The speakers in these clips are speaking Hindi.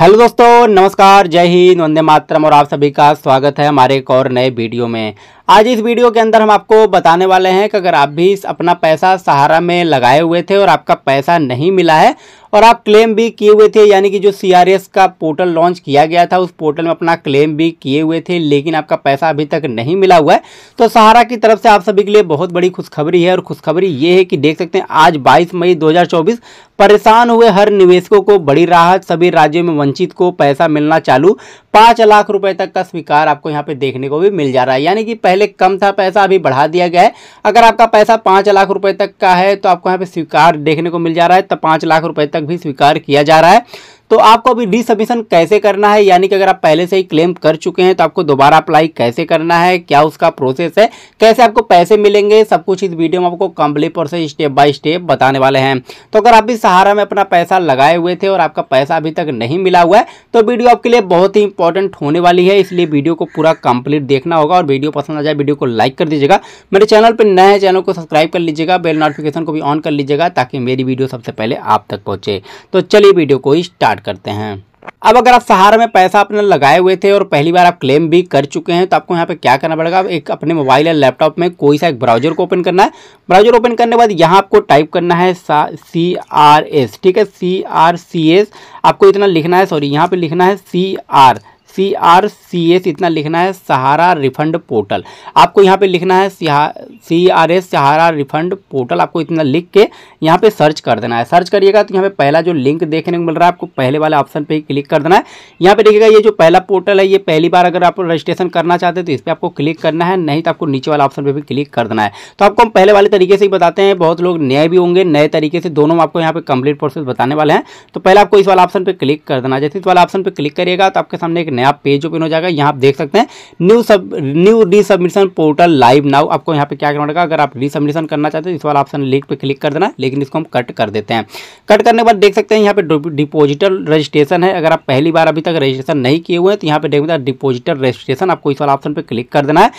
हेलो दोस्तों नमस्कार जय हिंद वंदे मातरम और आप सभी का स्वागत है हमारे एक और नए वीडियो में आज इस वीडियो के अंदर हम आपको बताने वाले हैं कि अगर आप भी अपना पैसा सहारा में लगाए हुए थे और आपका पैसा नहीं मिला है और आप क्लेम भी किए हुए थे यानी कि जो सी का पोर्टल लॉन्च किया गया था उस पोर्टल में अपना क्लेम भी किए हुए थे लेकिन आपका पैसा अभी तक नहीं मिला हुआ है तो सहारा की तरफ से आप सभी के लिए बहुत बड़ी खुशखबरी है और खुशखबरी ये है कि देख सकते हैं आज बाईस मई दो परेशान हुए हर निवेशकों को बड़ी राहत सभी राज्यों में वंचित को पैसा मिलना चालू पाँच लाख रुपए तक का स्वीकार आपको यहाँ पे देखने को भी मिल जा रहा है यानी कि पहले कम था पैसा अभी बढ़ा दिया गया है अगर आपका पैसा पाँच लाख रुपए तक का है तो आपको यहाँ पे स्वीकार देखने को मिल जा रहा है तब तो पाँच लाख रुपए तक भी स्वीकार किया जा रहा है तो आपको अभी रिसबमिशन कैसे करना है यानी कि अगर आप पहले से ही क्लेम कर चुके हैं तो आपको दोबारा अप्लाई कैसे करना है क्या उसका प्रोसेस है कैसे आपको पैसे मिलेंगे सब कुछ इस वीडियो में आपको कंप्लीट से स्टेप बाय स्टेप बताने वाले हैं तो अगर आप इस सहारा में अपना पैसा लगाए हुए थे और आपका पैसा अभी तक नहीं मिला हुआ है तो वीडियो आपके लिए बहुत ही इंपॉर्टेंट होने वाली है इसलिए वीडियो को पूरा कंप्लीट देखना होगा और वीडियो पसंद आ जाए वीडियो को लाइक कर दीजिएगा मेरे चैनल पर नए चैनल को सब्सक्राइब कर लीजिएगा बेल नोटिफिकेशन को भी ऑन कर लीजिएगा ताकि मेरी वीडियो सबसे पहले आप तक पहुंचे तो चलिए वीडियो को स्टार्ट स्टार्ट करते हैं अब अगर आप सहारा में पैसा अपने लगाए हुए थे और पहली बार आप क्लेम भी कर चुके हैं तो आपको यहाँ पे क्या करना पड़ेगा एक अपने मोबाइल या लैपटॉप में कोई सा एक ब्राउजर को ओपन करना है ब्राउजर ओपन करने के बाद यहाँ आपको टाइप करना है सी आर एस ठीक है सी आर सी एस आपको इतना लिखना है सॉरी यहाँ पे लिखना है C R C R C S इतना लिखना है सहारा रिफंड पोर्टल आपको यहाँ पे लिखना है C R S Sahara refund portal आपको इतना लिख के यहाँ पे सर्च कर देना है सर्च करिएगा तो यहाँ पे पहला जो लिंक देखने को मिल रहा है आपको पहले वाले ऑप्शन पे ही क्लिक कर देना है यहाँ पे देखिएगा ये जो पहला पोर्टल है ये पहली बार अगर आप रजिस्ट्रेशन करना चाहते हैं तो इस पर आपको क्लिक करना है नहीं तो आपको नीचे वाला ऑप्शन पर भी क्लिक कर देना है तो आपको हम पहले वाले तरीके से ही बताते हैं बहुत लोग नए भी होंगे नए तरीके से दोनों आपको यहाँ पे कंप्लीट प्रोसेस बताने वाले हैं तो पहले आपको इस वाला ऑप्शन पर क्लिक कर देना जैसे इस वाला ऑप्शन पर क्लिक करिएगा तो आपके सामने एक नया पेज ओपन हो जाएगा यहाँ आप देख सकते हैं न्यू सब new resubmission portal live now आपको यहाँ पे क्या करना पड़ेगा अगर आप रीसबमिशन करना चाहते हैं इस वाला ऑप्शन लिंक पे क्लिक कर देना लेकिन इसको हम कट कर देते हैं कट करने के बाद देख सकते हैं यहाँ पे डिपोजिटल रजिस्ट्रेशन है अगर आप पहली बार अभी तक रजिस्ट्रेशन नहीं किए हुए हैं तो यहाँ पे देख सकते हैं डिपोजिटर रजिस्ट्रेशन आपको इस वाला ऑप्शन पर क्लिक कर देना है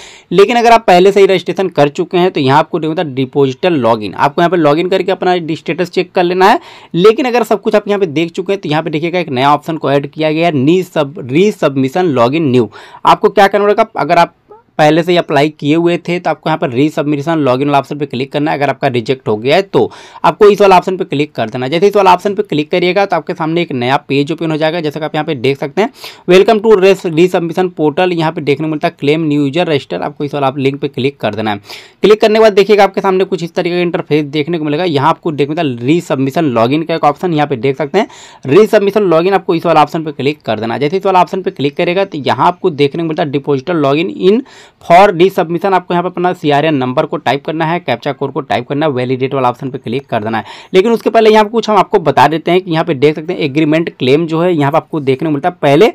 लेकिन अगर आप पहले से ही रजिस्ट्रेशन कर चुके हैं तो यहाँ आपको देख सकते डिपोजिटर लॉग आपको यहाँ पर लॉग करके अपना स्टेटस चेक कर लेना है लेकिन अगर सब कुछ आप यहाँ पे देख चुके हैं तो यहाँ पे देखिएगा एक नया ऑप्शन को ऐड किया गया है नी सब री सब सबमिशन लॉग इन न्यू आपको क्या करना पड़ेगा अगर आप पहले से ही अप्लाई किए हुए थे तो आपको यहाँ पर रीसबमिशन लॉगिन वाला ऑप्शन पर क्लिक करना है अगर आपका रिजेक्ट हो गया है तो आपको इस वाला ऑप्शन पर क्लिक कर देना जैसे इस वाला ऑप्शन पर क्लिक करिएगा तो आपके सामने एक नया पेज ओपन हो जाएगा जैसे कि आप यहाँ पे देख सकते हैं वेलकम टू रेस रीसबमिशन पोर्टल यहाँ पे देखने को मिलता है क्लेम न्यू यूजर रजिस्टर आपको इस वाला लिंक पर क्लिक कर देना है क्लिक करने के बाद देखिएगा आपके सामने कुछ इस तरीके का इंटरफेस देखने को मिलेगा यहाँ आपको देख मिलता है रीसबमिशन लॉगिन का एक ऑप्शन यहाँ पे देख सकते हैं रीसबमिशन लॉगिन आपको इस वाला ऑप्शन पर क्लिक कर देना जैसे इस वाला ऑप्शन पर क्लिक करेगा तो यहाँ आपको देखने को मिलता है depositor login in for the submission आपको यहाँ पर अपना सी नंबर को टाइप करना है कैप्चा कोड को टाइप करना है वैलिडेट वाला ऑप्शन पर क्लिक कर देना है लेकिन उसके पहले यहाँ पर कुछ हम आपको बता देते हैं कि यहाँ पर देख सकते हैं एग्रीमेंट क्लेम जो है यहाँ पर आपको देखने को मिलता है पहले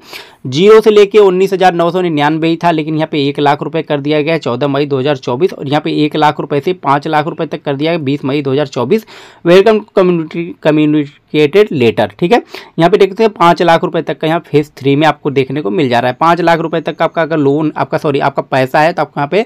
जीरो से लेके उन्नीस हजार नौ सौ निन्यानवे ही था लेकिन यहाँ पे एक लाख रुपए कर दिया गया चौदह मई 2024 और यहाँ पे एक लाख रुपए से पाँच लाख रुपए तक कर दिया गया बीस मई 2024 वेलकम कम्युनिटी कम्युनिकेटेड लेटर ठीक है यहाँ पे देखते हैं पाँच लाख रुपए तक का यहाँ फेज थ्री में आपको देखने को मिल जा रहा है पाँच लाख रुपए तक का आपका अगर लोन आपका सॉरी आपका पैसा है तो आपको यहाँ पे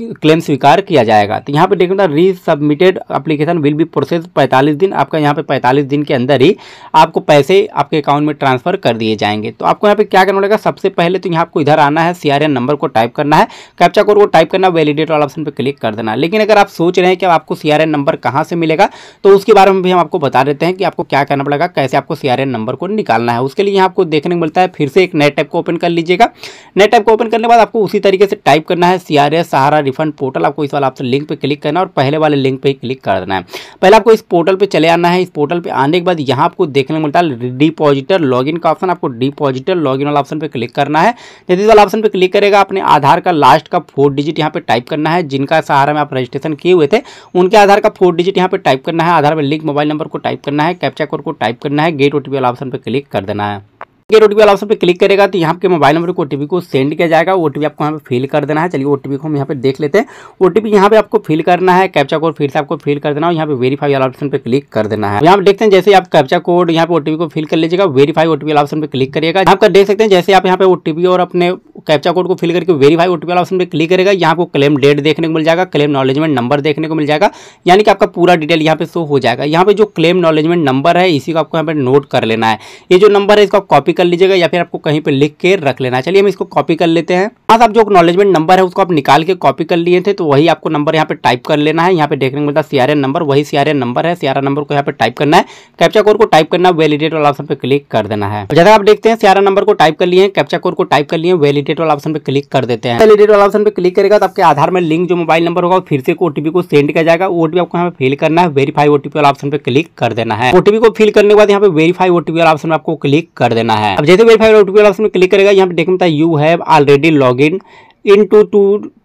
क्लेम स्वीकार किया जाएगा तो यहाँ पे देखना submitted application will be process 45 दिन आपका यहाँ पे 45 दिन के अंदर ही आपको पैसे आपके अकाउंट में ट्रांसफर कर दिए जाएंगे तो आपको यहाँ पे क्या करना पड़ेगा सबसे पहले तो यहाँ आपको इधर आना है सी नंबर को टाइप करना है कैप्चा कोड को टाइप करना वैलिडेट वाला ऑप्शन पर क्लिक कर देना लेकिन अगर आप सोच रहे हैं कि आपको सी नंबर कहाँ से मिलेगा तो उसके बारे में भी हम आपको बता देते हैं कि आपको क्या करना पड़ेगा कैसे आपको सी नंबर को निकालना है उसके लिए यहाँ आपको देखने को मिलता है फिर से एक नए टैप को ओपन कर लीजिएगा नए टैप को ओपन करने के बाद आपको उसी तरीके से टाइप करना है सी सहारा रिफंड पोर्टल आपको इस वाला आपसे लिंक पर क्लिक करना है और पहले वाले लिंक पर क्लिक कर देना है पहले आपको इस पोर्टल पर चले आना है इस पोर्टल पर आने के बाद यहाँ आपको देखने को मिलता है डिपॉजिटर लॉगिन का ऑप्शन आपको डिपॉजिटर लॉगिन वाला ऑप्शन पर क्लिक करना है यदि वाला ऑप्शन पर क्लिक करेगा अपने आधार का लास्ट का फोर डिजिट यहाँ पर टाइप करना है जिनका सहारा में आप रजिस्ट्रेशन किए हुए थे उनके आधार का फोर डिजिट यहाँ पर टाइप करना है आधार में लिंक मोबाइल नंबर को टाइप करना है कैप्चा कोड को टाइप करना है गेट ओटीपी वाला ऑप्शन पर क्लिक कर देना है ये ओटीपी वाला ऑप्शन पे क्लिक करेगा तो यहाँ के मोबाइल नंबर को ओटीपी को सेंड किया जाएगा ओटीपी आपको यहाँ पे फिल कर देना है चलिए ओटीपी को हम यहाँ पे देख लेते हैं ओटीपी यहाँ पे आपको फिल करना है कैप्चा कोड फिर से आपको फिल कर देना है यहाँ पे वेरीफाई वाला ऑप्शन पे क्लिक कर देना है यहाँ पे देखते हैं जैसे आप कैप्चा कोड यहाँ पे ओटीपी को फिल कर लीजिएगा वेरीफाई ओटीपी वाला ऑप्शन पे क्लिक करिएगा आप देख सकते हैं जैसे आप यहाँ पे ओटीपी और अपने कैप्चा कोड को फिल करके वेरीफाई ओटीपी वाला ऑप्शन पर क्लिक करेगा यहाँ को क्लेम डेट देखने को मिल जाएगा क्लेम नॉलेजमेंट नंबर देखने को मिल जाएगा यानी कि आपका पूरा डिटेल यहाँ पे शो हो जाएगा यहाँ पे जो क्लेम नॉलेजमेंट नंबर है इसी को आपको यहाँ पे नोट कर लेना है ये जो नंबर है इसको कॉपी कर लीजिएगा या फिर आपको कहीं पर लिख के रख लेना चलिए हम इसको कॉपी कर लेते हैं आज आप जो नॉलेजमेंट नंबर है उसको आप निकाल के कॉपी कर लिए थे तो वही आपको नंबर यहाँ पर टाइप कर लेना है यहाँ पे देखने को मिलता है सीआरएन नंबर वही सीआरएन नंबर है सीआरएन नंबर को यहाँ पे टाइप करना है कैप्चा कोड को टाइप करना है वैलिडेट वाला ऑप्शन पे क्लिक कर देना है जैसा आप देखते हैं सीआरएन नंबर को टाइप कर लिए कैप्चा कोड को टाइप कर लिए वेलीडेट वैलिडेट वाला ऑप्शन पर क्लिक कर देते हैं वैलिडेट वाला ऑप्शन पर क्लिक करेगा तो आपके आधार में लिंक जो मोबाइल नंबर होगा फिर से ओटीपी को सेंड किया जाएगा ओटीपी आपको यहाँ पे फिल करना है वेरीफाई ओटीपी वाला ऑप्शन पर क्लिक कर देना है ओटीपी को फिल करने के बाद यहाँ पे वेरीफाई ओटीपी वाला ऑप्शन आपको क्लिक कर देना है अब जैसे वेरीफाई ओटीपी वाला ऑप्शन में क्लिक करेगा यहाँ पे देखने you have already log in in to to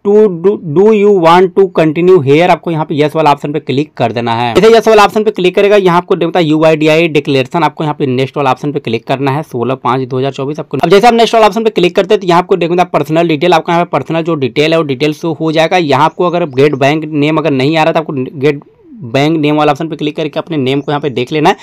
to do you want to continue here आपको यहाँ पे यस वाला ऑप्शन पे क्लिक कर देना है जैसे यस वाला ऑप्शन पे क्लिक करेगा यहाँ आपको देखता है U I D I declaration आपको यहाँ पे नेक्स्ट वाला ऑप्शन पे क्लिक करना है सोलह पांच दो हजार चौबीस आपको अब जैसे आप नेक्स्ट वाला ऑप्शन पे क्लिक करते हैं तो यहाँ आपको देखता पर्सनल डिटेल आपका यहाँ पे पर्सनल जो डिटेल है वो डिटेल शो हो जाएगा यहाँ आपको अगर गेट बैंक नेम अगर नहीं आ रहा था तो आपको गेट बैंक नेम वाला ऑप्शन पर क्लिक करके अपने नेम को यहाँ पे देख लेना है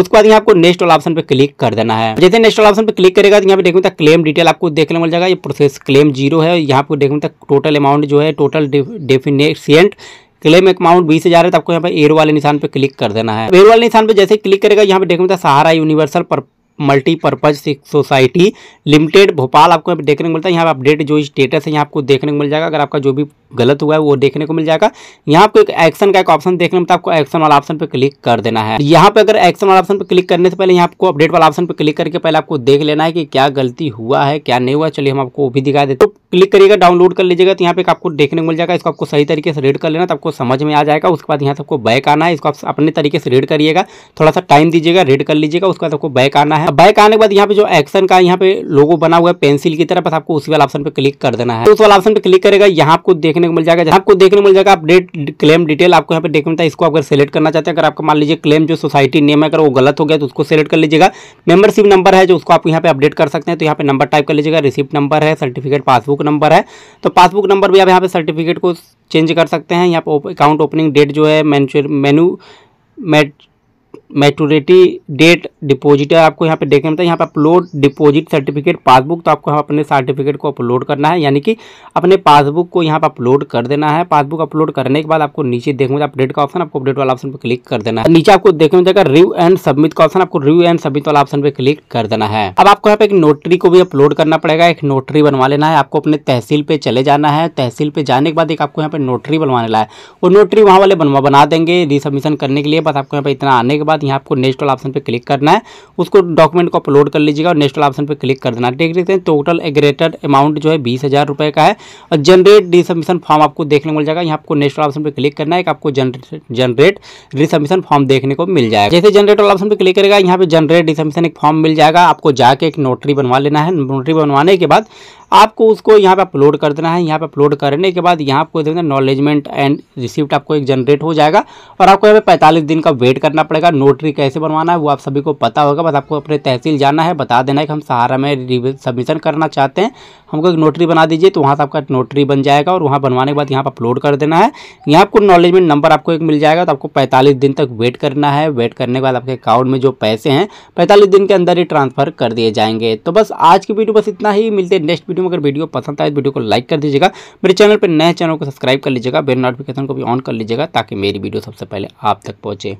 उसके बाद यहाँ आपको नेक्स्ट वाला ऑप्शन पर क्लिक कर देना है जैसे नेक्स्ट वाला ऑप्शन पर क्लिक करेगा तो यहाँ पे देखने तक क्लेम डिटेल आपको देखने मिल जाएगा ये प्रोसेस क्लेम जीरो है यहाँ पर देखने तक टोटल अमाउंट जो है टोटल डेफिनेशियंट क्लेम अमाउंट बीस हजार है तो आपको यहाँ पे एयर वाले निशान पे क्लिक कर देना है एयर वाले निशान पे जैसे क्लिक करेगा यहाँ पे देखने तो सहारा यूनिवर्सल पर मल्टीपर्पज़ सोसाइटी लिमिटेड भोपाल आपको देखने को मिलता है यहाँ अपडेट जो स्टेटस है यहाँ आपको देखने को मिल जाएगा अगर आपका जो भी गलत हुआ है वो देखने को मिल जाएगा यहाँ आपको एक एक्शन का एक ऑप्शन देखने मिलता है आपको एक्शन वाला ऑप्शन पर क्लिक कर देना है यहाँ पर अगर एक्शन वाला ऑप्शन पर क्लिक करने से पहले यहाँ आपको अपडेट वाला ऑप्शन पर क्लिक करके पहले आपको देख लेना है कि क्या गलती हुआ है क्या नहीं हुआ चलिए हम आपको वो भी दिखा देते तो क्लिक करिएगा डाउनलोड कर लीजिएगा तो यहाँ पे आपको देखने को मिल जाएगा इसको आपको सही तरीके से रीड कर लेना तो आपको समझ में आ जाएगा उसके बाद यहाँ से आपको बैक आना है इसको आप अपने तरीके से रीड करिएगा थोड़ा सा टाइम दीजिएगा रीड कर लीजिएगा उसके बाद आपको बैक आना है है बैक आने के बाद यहाँ पे जो एक्शन का यहाँ पे लोगो बना हुआ है पेंसिल की तरह बस आपको उसी वाला ऑप्शन पे क्लिक कर देना है तो उस वाला ऑप्शन पे क्लिक करेगा यहाँ आपको देखने को मिल जाएगा आपको देखने को मिल जाएगा अपडेट क्लेम डिटेल आपको यहाँ पे देखने मिलता है इसको अगर सिलेक्ट करना चाहते हैं अगर आपका मान लीजिए क्लेम जो सोसाइटी नेम है अगर वो गलत हो गया तो उसको सिलेक्ट कर लीजिएगा मेंबरशिप नंबर है जो उसको आप यहाँ पे अपडेट कर सकते हैं तो यहाँ पे नंबर टाइप कर लीजिएगा रिसिप्ट नंबर है सर्टिफिकेट पासबुक नंबर है तो पासबुक नंबर भी आप यहाँ पे सर्टिफिकेट को चेंज कर सकते हैं यहाँ पे अकाउंट ओपनिंग डेट जो है menu menu mat maturity date depositor आपको यहाँ पे देखने मिलता है यहाँ पे अपलोड डिपोजिट सर्टिफिकेट पासबुक तो आपको यहाँ अपने सर्टिफिकेट को अपलोड करना है यानी कि अपने पासबुक को यहाँ पे अपलोड कर देना है पासबुक अपलोड करने के बाद आपको नीचे देखने अपडेट का ऑप्शन आपको अपडेट वाला ऑप्शन पर क्लिक कर देना है नीचे आपको देखने जाएगा रिव्यू एंड सबमिट का ऑप्शन आपको रिव्यू एंड सबमिट वाला ऑप्शन पर क्लिक कर देना है अब आपको यहाँ पे एक नोटरी को भी अपलोड करना पड़ेगा एक नोटरी बनवा लेना है आपको अपने तहसील पे चले जाना है तहसील पे जाने के बाद एक आपको यहाँ पे नोटरी बनवाने है वो नोटरी वहाँ वाले बनवा बना देंगे रिसबमिशन करने के लिए बस आपको यहाँ पे इतना आने के बाद यहाँ आपको नेक्स्ट वाला ऑप्शन पर क्लिक करना है उसको डॉक्यूमेंट को अपलोड कर लीजिएगा और नेक्स्ट वाला ऑप्शन पर क्लिक कर देना देख देखते हैं टोटल एग्रेटेड अमाउंट जो है बीस हज़ार रुपये का है और जनरेट रिसबमिशन फॉर्म आपको देखने को मिल जाएगा यहाँ आपको नेक्स्ट वाला ऑप्शन पर क्लिक करना है एक आपको जनरेट रिसबमिशन फॉर्म देखने को मिल जाएगा जैसे जनरेट वाला ऑप्शन पर क्लिक करेगा यहाँ पर जनरेट रिसबमिशन एक फॉर्म मिल जाएगा आपको जाके एक नोटरी बनवा लेना है नोटरी बनवाने के बाद आपको उसको यहाँ पे अपलोड कर देना है यहाँ पे अपलोड करने के बाद यहाँ आपको देखना नॉलेजमेंट एंड रिसिप्ट आपको एक जनरेट हो जाएगा और आपको यहाँ पे पैंतालीस दिन का वेट करना पड़ेगा नोटरी कैसे बनवाना है वो आप सभी को पता होगा बस आपको अपने तहसील जाना है बता देना है कि हम सहारा में सबमिशन करना चाहते हैं हमको एक नोटरी बना दीजिए तो वहाँ से आपका नोटरी बन जाएगा और वहाँ बनवाने के बाद यहाँ पर अपलोड कर देना है यहाँ आपको नॉलेजमेंट नंबर आपको एक मिल जाएगा तो आपको पैंतालीस दिन तक वेट करना है वेट करने के बाद आपके अकाउंट में जो पैसे हैं पैंतालीस दिन के अंदर ही ट्रांसफर कर दिए जाएंगे तो बस आज की वीडियो बस इतना ही मिलते नेक्स्ट वीडियो हूँ अगर वीडियो पसंद आए तो वीडियो को लाइक कर दीजिएगा मेरे चैनल पर नए चैनल को सब्सक्राइब कर लीजिएगा बेल नोटिफिकेशन को भी ऑन कर लीजिएगा ताकि मेरी वीडियो सबसे पहले आप तक पहुँचे